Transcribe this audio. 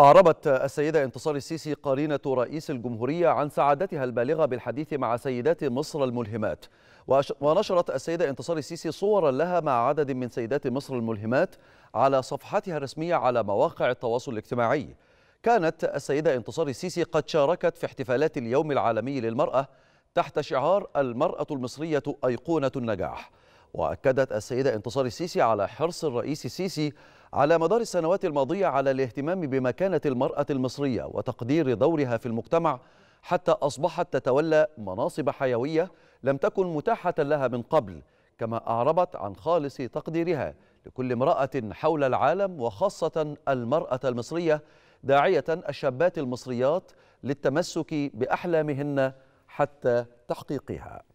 أعربت السيدة انتصار السيسي قرينة رئيس الجمهورية عن سعادتها البالغة بالحديث مع سيدات مصر الملهمات ونشرت السيدة انتصار السيسي صورا لها مع عدد من سيدات مصر الملهمات على صفحتها الرسمية على مواقع التواصل الاجتماعي كانت السيدة انتصار السيسي قد شاركت في احتفالات اليوم العالمي للمرأة تحت شعار المرأة المصرية أيقونة النجاح وأكدت السيدة انتصار السيسي على حرص الرئيس السيسي على مدار السنوات الماضية على الاهتمام بمكانة المرأة المصرية وتقدير دورها في المجتمع حتى أصبحت تتولى مناصب حيوية لم تكن متاحة لها من قبل كما أعربت عن خالص تقديرها لكل امرأة حول العالم وخاصة المرأة المصرية داعية الشابات المصريات للتمسك بأحلامهن حتى تحقيقها